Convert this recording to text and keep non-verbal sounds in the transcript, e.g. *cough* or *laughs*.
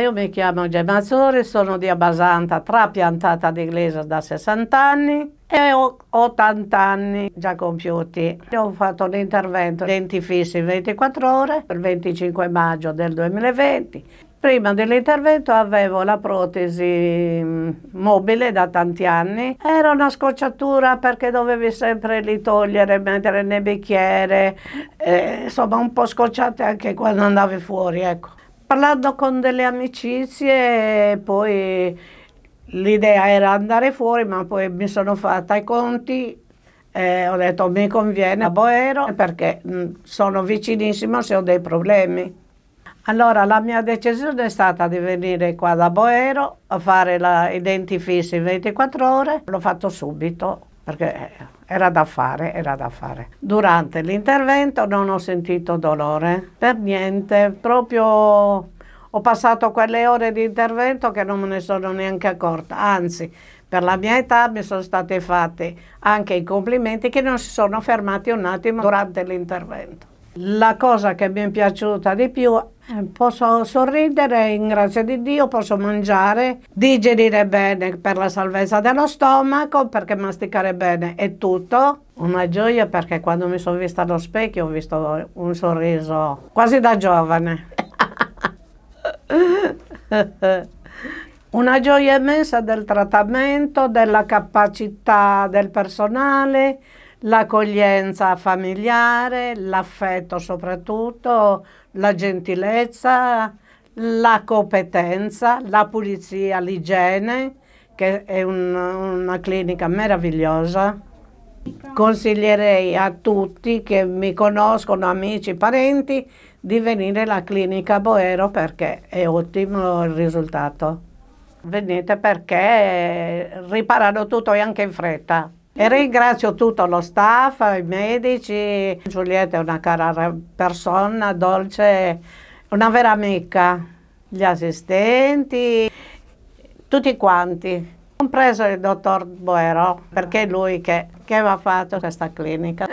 Io mi chiamo Gemma Zori, sono di Abasanta, trapiantata di Iglesias da 60 anni e ho 80 anni già compiuti. Ho fatto l'intervento intervento denti fissi 24 ore il 25 maggio del 2020. Prima dell'intervento avevo la protesi mm, mobile da tanti anni, era una scocciatura perché dovevi sempre li togliere, mettere nel bicchiere, eh, insomma un po' scocciate anche quando andavi fuori. Ecco parlando con delle amicizie, poi l'idea era andare fuori, ma poi mi sono fatta i conti e eh, ho detto mi conviene a Boero perché mm, sono vicinissimo se ho dei problemi. Allora la mia decisione è stata di venire qua da Boero a fare la, i denti fissi 24 ore, l'ho fatto subito perché eh, era da fare, era da fare. Durante l'intervento non ho sentito dolore, per niente, proprio ho passato quelle ore di intervento che non me ne sono neanche accorta, anzi per la mia età mi sono stati fatti anche i complimenti che non si sono fermati un attimo durante l'intervento. La cosa che mi è piaciuta di più eh, posso sorridere in grazia di Dio, posso mangiare, digerire bene per la salvezza dello stomaco, perché masticare bene è tutto. Una gioia perché quando mi sono vista allo specchio ho visto un sorriso quasi da giovane. *laughs* Una gioia immensa del trattamento, della capacità del personale, l'accoglienza familiare, l'affetto soprattutto, la gentilezza, la competenza, la pulizia, l'igiene, che è un, una clinica meravigliosa. Consiglierei a tutti che mi conoscono, amici, parenti, di venire alla clinica Boero perché è ottimo il risultato. Venite perché riparano tutto e anche in fretta. E ringrazio tutto lo staff, i medici. Giulietta è una cara persona, dolce, una vera amica. Gli assistenti, tutti quanti, compreso il dottor Boero, perché è lui che, che aveva fatto questa clinica.